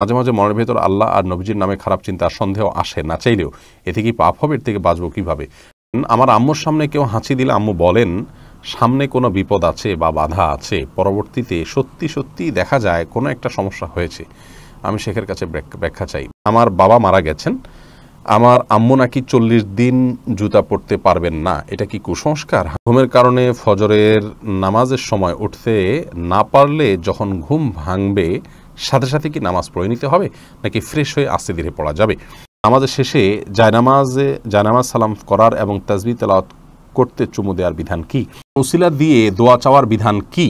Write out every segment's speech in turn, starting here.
মাঝে মাঝে মনের ভেতর আল্লাহ আর নবীজির নামে খারাপ চিন্তা সন্দেহ আসে না চাইলেও এ থেকে পাপ হবে এর থেকে বাঁচবো কীভাবে আমার আম্মুর সামনে কেউ হাঁচি দিলে আম্মু বলেন সামনে কোনো বিপদ আছে বা বাধা আছে পরবর্তীতে সত্যি সত্যি দেখা যায় কোনো একটা সমস্যা হয়েছে আমি শেখের কাছে ব্যাখ্যা চাই আমার বাবা মারা গেছেন আমার আম্মু নাকি চল্লিশ দিন জুতা পরতে পারবেন না এটা কি কুসংস্কার ঘুমের কারণে ফজরের নামাজের সময় উঠতে না পারলে যখন ঘুম ভাঙবে সাথে সাথে কি নামাজ পড়ে নিতে হবে নাকি ফ্রেশ হয়ে আস্তে ধীরে পড়া যাবে আমাদের শেষে জায়নামাজে জায়নামাজ সালাম করার এবং তাজবি তেলাওয়াত করতে চুমু দেওয়ার বিধান কি উসিলা দিয়ে দোয়া চাওয়ার বিধান কি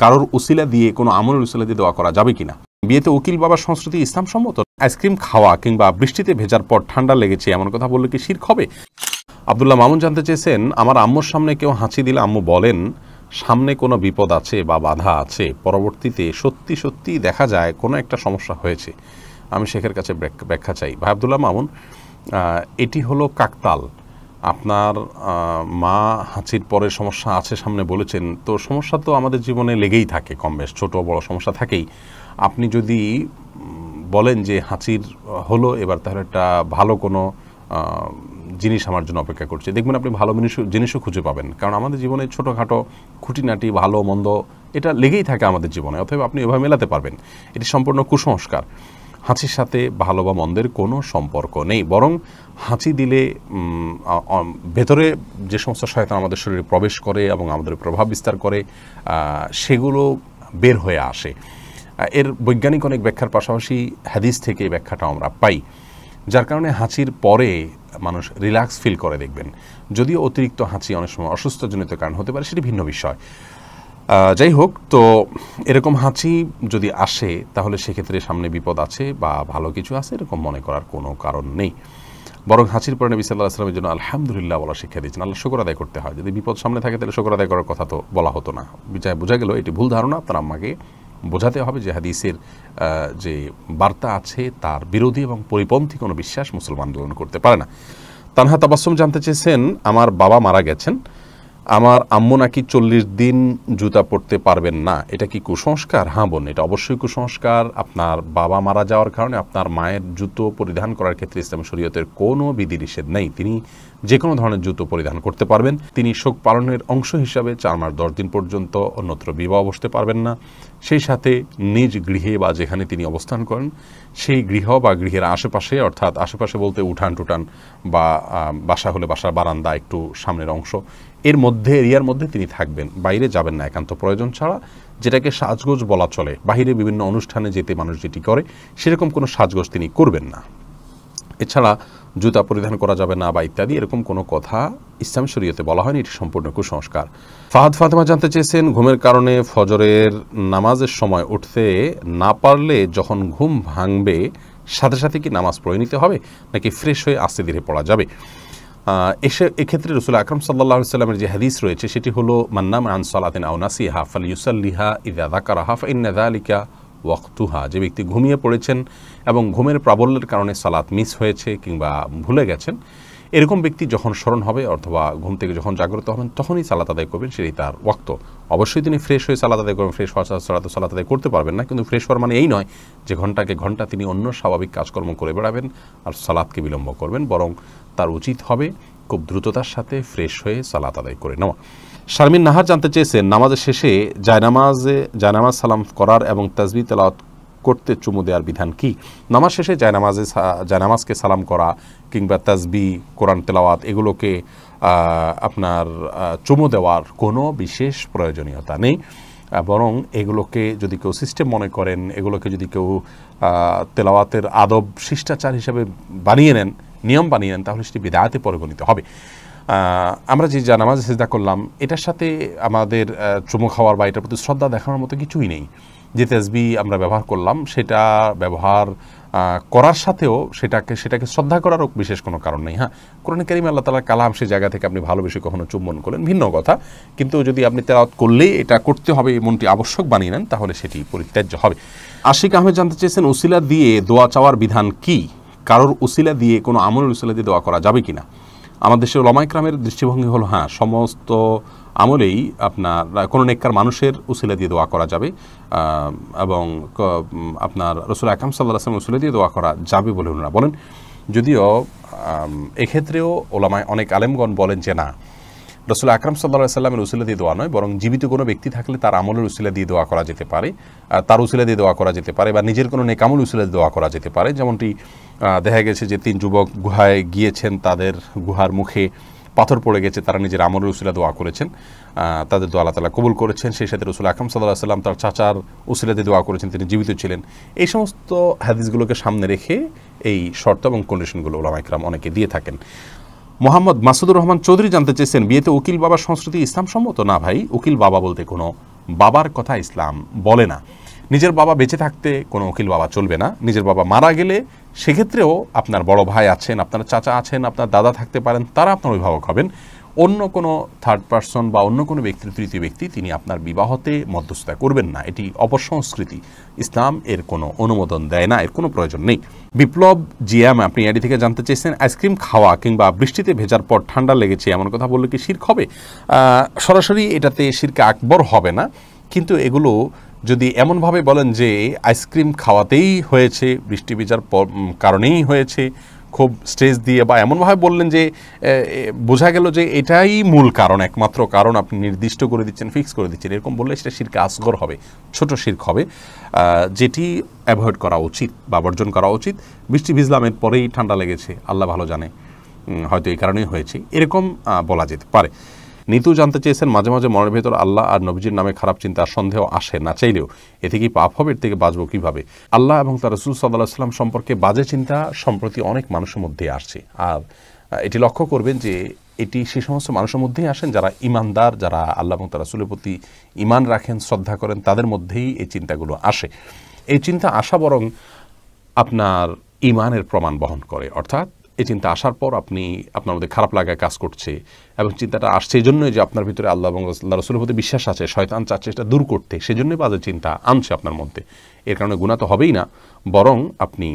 কারোর উসিলা দিয়ে কোনো আমলের উসিলা দিয়ে দোয়া করা যাবে কিনা বিয়েতে উকিল বাবার সংস্কৃতি ইসলাম সম্মত আইসক্রিম খাওয়া কিংবা বৃষ্টিতে ভেজার পর ঠান্ডা লেগেছে এমন কথা বললে কি শির হবে আবদুল্লাহ মামুন জানতে চেয়েছেন আমার আম্মুর সামনে কেউ হাঁচি দিলে আম্মু বলেন সামনে কোনো বিপদ আছে বা বাধা আছে পরবর্তীতে সত্যি সত্যি দেখা যায় কোনো একটা সমস্যা হয়েছে আমি শেখের কাছে ব্যাখ্যা চাই ভাই আবদুল্লাহ মামুন এটি হলো কাকতাল আপনার মা হাঁচির পরে সমস্যা আছে সামনে বলেছেন তো সমস্যা তো আমাদের জীবনে লেগেই থাকে কম বেশ ছোটো বড় সমস্যা থাকেই আপনি যদি বলেন যে হাঁচির হলো এবার তাহলে একটা ভালো কোনো জিনিস আমার জন্য অপেক্ষা করছে দেখবেন আপনি ভালো জিনিসও খুঁজে পাবেন কারণ আমাদের জীবনে ছোটোখাটো খুঁটিনাটি ভালো মন্দ এটা লেগেই থাকে আমাদের জীবনে অথবা আপনি এভাবে মেলাতে পারবেন এটি সম্পূর্ণ কুসংস্কার হাঁচির সাথে ভালো বা মন্দের কোনো সম্পর্ক নেই বরং হাঁচি দিলে ভেতরে যে সমস্ত সহায়তা আমাদের শরীরে প্রবেশ করে এবং আমাদের প্রভাব বিস্তার করে সেগুলো বের হয়ে আসে এর বৈজ্ঞানিক অনেক ব্যাখ্যার পাশাপাশি হাদিস থেকে এই ব্যাখ্যাটা আমরা পাই যার কারণে হাঁচির পরে মানুষ রিল্যাক্স ফিল করে দেখবেন যদিও অতিরিক্ত হাঁচি অনেক সময় অসুস্থজনিত কারণ হতে পারে সেটি ভিন্ন বিষয় যাই হোক তো এরকম হাঁচি যদি আসে তাহলে সেক্ষেত্রে সামনে বিপদ আছে বা ভালো কিছু আছে এরকম মনে করার কোনো কারণ নেই বরং হাঁচির পরে নবী সাল্লাহ আসলামের জন্য আলহামদুলিল্লাহ বলা শিক্ষা দিয়েছেন আল্লাহ শকর আদায় করতে হয় যদি বিপদ সামনে থাকে তাহলে শকর আদায় করার কথা তো বলা হতো না বিচার বোঝা গেল এটি ভুল ধারণা আপনারা আমাকে বোঝাতে হবে যে হাদিসের যে বার্তা আছে তার বিরোধী এবং পরিপন্থী কোনো বিশ্বাস মুসলমান আন্দোলন করতে পারে না তানহা তাবাসম জানতে চেয়েছেন আমার বাবা মারা গেছেন আমার আম্মু নাকি চল্লিশ দিন জুতা পরতে পারবেন না এটা কি কুসংস্কার হ্যাঁ বোন এটা অবশ্যই কুসংস্কার আপনার বাবা মারা যাওয়ার কারণে আপনার মায়ের জুতো পরিধান করার ক্ষেত্রে ইসলাম শরীয়তের কোনো বিধি নিষেধ নেই তিনি যে কোনো ধরনের জুতো পরিধান করতে পারবেন তিনি শোক পালনের অংশ হিসাবে চার মাস দশ দিন পর্যন্ত অন্যত্র বিবাহ বসতে পারবেন না সেই সাথে নিজ গৃহে বা যেখানে তিনি অবস্থান করেন সেই গৃহ বা গৃহের আশেপাশে অর্থাৎ আশেপাশে বলতে উঠান টুটান বা বাসা হলে বাসার বারান্দা একটু সামনের অংশ এর মধ্যে এরিয়ার মধ্যে তিনি থাকবেন বাইরে যাবেন না একান্ত প্রয়োজন ছাড়া যেটাকে সাজগোজ বলা চলে বাহিরে বিভিন্ন অনুষ্ঠানে যেতে মানুষ যেটি করে সেরকম কোনো সাজগোজ তিনি করবেন না এছাড়া জুতা পরিধান করা যাবে না বা ইত্যাদি এরকম কোনো কথা ইসলাম শরীয়তে বলা হয়নি এটি সম্পূর্ণ কুসংস্কার ফাহাদ ফাতেমা জানতে চেয়েছেন ঘুমের কারণে ফজরের নামাজের সময় উঠতে না পারলে যখন ঘুম ভাঙবে সাথে সাথে কি নামাজ পড়ে নিতে হবে নাকি ফ্রেশ হয়ে আস্তে ধীরে পড়া যাবে এসে এক্ষেত্রে রসুল আকরম সাল্লা সাল্লামের যে হাদিস রয়েছে সেটি হলো মান্নাম আন সালাতিন আউনাসি হাফাল ইউসাল্লিহা ইদাদা কার হাফ ইন্নাদালিকা ওয়াক্তুহা যে ব্যক্তি ঘুমিয়ে পড়েছেন এবং ঘুমের প্রাবল্যের কারণে সালাত মিস হয়েছে কিংবা ভুলে গেছেন এরকম ব্যক্তি যখন স্মরণ হবে অথবা ঘুম থেকে যখন জাগ্রত হবেন তখনই সালাত আদায় করবেন সেই তার ওক্ত অবশ্যই তিনি ফ্রেশ হয়ে সালাত আদায় করবেন ফ্রেশ হওয়া সালাত সালাত আদায় করতে পারবেন না কিন্তু ফ্রেশ হওয়ার মানে এই নয় যে ঘন্টাকে ঘন্টা তিনি অন্য স্বাভাবিক কাজকর্ম করে বেড়াবেন আর সালাদকে বিলম্ব করবেন বরং তার উচিত হবে খুব দ্রুততার সাথে ফ্রেশ হয়ে সালাত আদায় করে নেওয়া শারমিন নাহার জানতে চেয়েছেন নামাজের শেষে জায়নামাজে জায়নামাজ সালাম করার এবং তাজবি তালাত করতে চুমু দেওয়ার বিধান কি নামাজ শেষে জায়নামাজে জায়নামাজকে সালাম করা কিংবা তাজবি কোরআন তেলাওয়াত এগুলোকে আপনার চুমু দেওয়ার কোনো বিশেষ প্রয়োজনীয়তা নেই বরং এগুলোকে যদি কেউ সিস্টেম মনে করেন এগুলোকে যদি কেউ তেলাওয়াতের আদব শিষ্টাচার হিসেবে বানিয়ে নেন নিয়ম বানিয়ে নেন তাহলে সেটি বিদায়াতে পরিগণিত হবে আমরা যে জানামাজ সেজদা করলাম এটার সাথে আমাদের চুমু খাওয়ার বা এটার প্রতি শ্রদ্ধা দেখানোর মতো কিছুই নেই যে তেজবি আমরা ব্যবহার করলাম সেটা ব্যবহার করার সাথেও সেটাকে সেটাকে শ্রদ্ধা করারও বিশেষ কোনো কারণ নেই হ্যাঁ কোরআন করিম আল্লাহ তালার কালাম সে জায়গা থেকে আপনি ভালোবেসে কখনো চুম্বন করলেন ভিন্ন কথা কিন্তু যদি আপনি তেরাত করলেই এটা করতে হবে মনটি আবশ্যক বানিয়ে নেন তাহলে সেটি পরিত্যাজ্য হবে আশিক আহমেদ জানতে চেয়েছেন উসিলা দিয়ে দোয়া চাওয়ার বিধান কি কারোর উসিলা দিয়ে কোনো আমলের উসিলা দিয়ে দোয়া করা যাবে কি না আমাদের দেশের লমাইক্রামের দৃষ্টিভঙ্গি হলো হ্যাঁ সমস্ত আমলেই আপনার কোনো নেককার মানুষের উসিলা দিয়ে দোয়া করা যাবে এবং আপনার রসুল আকাম সাল্লাহ আসলাম উসিলা দিয়ে দোয়া করা যাবে বলে ওনারা বলেন যদিও এক্ষেত্রেও ওলামায় অনেক আলেমগণ বলেন যে না রসুল আকরম সাল্লা সাল্লামের উসিলা দিয়ে দেওয়া নয় বরং জীবিত কোনো ব্যক্তি থাকলে তার আমলের উসিলা দিয়ে দোয়া করা যেতে পারে তার উসিলা দিয়ে দোয়া করা যেতে পারে বা নিজের কোনো নেকামল উসিলা দিয়ে দোয়া করা যেতে পারে যেমনটি দেখা গেছে যে তিন যুবক গুহায় গিয়েছেন তাদের গুহার মুখে পাথর পড়ে গেছে তারা নিজের আমলের উসিলা দোয়া করেছেন তাদের দোয়া আল্লাহ তালা কবুল করেছেন সেই সাথে রসুল আকরম সাল্লাহ সাল্লাম তার চাচার উসিলাতে দোয়া করেছেন তিনি জীবিত ছিলেন এই সমস্ত হাদিসগুলোকে সামনে রেখে এই শর্ত এবং কন্ডিশনগুলো ওলামাইকরাম অনেকে দিয়ে থাকেন মোহাম্মদ মাসুদুর রহমান চৌধুরী জানতে চেয়েছেন বিয়েতে উকিল বাবার সংস্কৃতি ইসলাম সম্মত না ভাই উকিল বাবা বলতে কোনো বাবার কথা ইসলাম বলে না নিজের বাবা বেঁচে থাকতে কোনো উকিল বাবা চলবে না নিজের বাবা মারা গেলে সেক্ষেত্রেও আপনার বড় ভাই আছেন আপনার চাচা আছেন আপনার দাদা থাকতে পারেন তারা আপনার অভিভাবক হবেন অন্য কোনো থার্ড পার্সন বা অন্য কোনো ব্যক্তির তৃতীয় ব্যক্তি তিনি আপনার বিবাহতে মধ্যস্থতা করবেন না এটি অপসংস্কৃতি ইসলাম এর কোনো অনুমোদন দেয় না এর কোনো প্রয়োজন নেই বিপ্লব জিয়াম আপনি এটি থেকে জানতে চেয়েছেন আইসক্রিম খাওয়া কিংবা বৃষ্টিতে ভেজার পর ঠান্ডা লেগেছে এমন কথা বললে কি শির্ক হবে সরাসরি এটাতে শিরকে আকবর হবে না কিন্তু এগুলো যদি এমনভাবে বলেন যে আইসক্রিম খাওয়াতেই হয়েছে বৃষ্টি ভেজার কারণেই হয়েছে খুব স্টেজ দিয়ে বা এমনভাবে বললেন যে বোঝা গেল যে এটাই মূল কারণ একমাত্র কারণ আপনি নির্দিষ্ট করে দিচ্ছেন ফিক্স করে দিচ্ছেন এরকম বললে সেটা শির্কে আসগর হবে ছোট শির্ক হবে যেটি অ্যাভয়েড করা উচিত বা বর্জন করা উচিত বৃষ্টি ভিজলামের পরেই ঠান্ডা লেগেছে আল্লাহ ভালো জানে হয়তো এই কারণেই হয়েছে এরকম বলা যেতে পারে নিতু জানতে চেয়েছেন মাঝে মাঝে মনের ভেতর আল্লাহ আর নবীজির নামে খারাপ আর সন্দেহ আসে না চাইলেও এতে কি পাপ হবে এর থেকে বাঁচবো কীভাবে আল্লাহ এবং তার রসুল সাল্লাহ সাল্লাম সম্পর্কে বাজে চিন্তা সম্প্রতি অনেক মানুষের মধ্যে আসছে আর এটি লক্ষ্য করবেন যে এটি সে সমস্ত মানুষের মধ্যেই আসেন যারা ইমানদার যারা আল্লাহ এবং তার রসুলের প্রতি ইমান রাখেন শ্রদ্ধা করেন তাদের মধ্যেই এই চিন্তাগুলো আসে এই চিন্তা আসা বরং আপনার ইমানের প্রমাণ বহন করে অর্থাৎ এই চিন্তা আসার পর আপনি আপনার মধ্যে খারাপ লাগায় কাজ করছে এবং চিন্তাটা আসছে এই জন্যই যে আপনার ভিতরে আল্লাহ এবং আল্লাহ রসুলের প্রতি বিশ্বাস আছে শয়তান চাচ্ছে সেটা দূর করতে সেজন্যই বাজে চিন্তা আনছে আপনার মধ্যে এর কারণে গুণা তো হবেই না বরং আপনি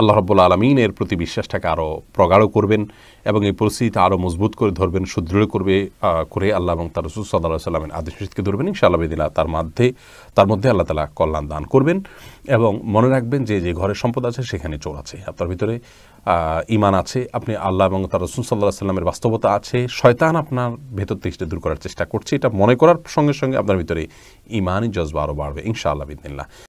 আল্লাহ রব্বুল্লা আলমিনের প্রতি বিশ্বাসটাকে আরও প্রগাঢ় করবেন এবং এই পরিস্থিতিতে আরও মজবুত করে ধরবেন সুদৃঢ় করবে করে আল্লাহ এবং তার রসুল সাল্লাহ সাল্লামের আদেশ নিষেধকে ধরবেন ইনশাআল্লাহ দিলা তার মধ্যে তার মধ্যে আল্লাহ তালা কল্যাণ দান করবেন এবং মনে রাখবেন যে যে ঘরে সম্পদ আছে সেখানে চোর আছে আপনার ভিতরে ইমান আছে আপনি আল্লাহ এবং তার রসুল সাল্লাহ সাল্লামের বাস্তবতা আছে শয়তান আপনার ভেতর থেকে দূর করার চেষ্টা করছে এটা মনে করার সঙ্গে সঙ্গে আপনার ভিতরে ইমানই জজবা আরও বাড়বে ইনশাআল্লাহ বিদিল্লা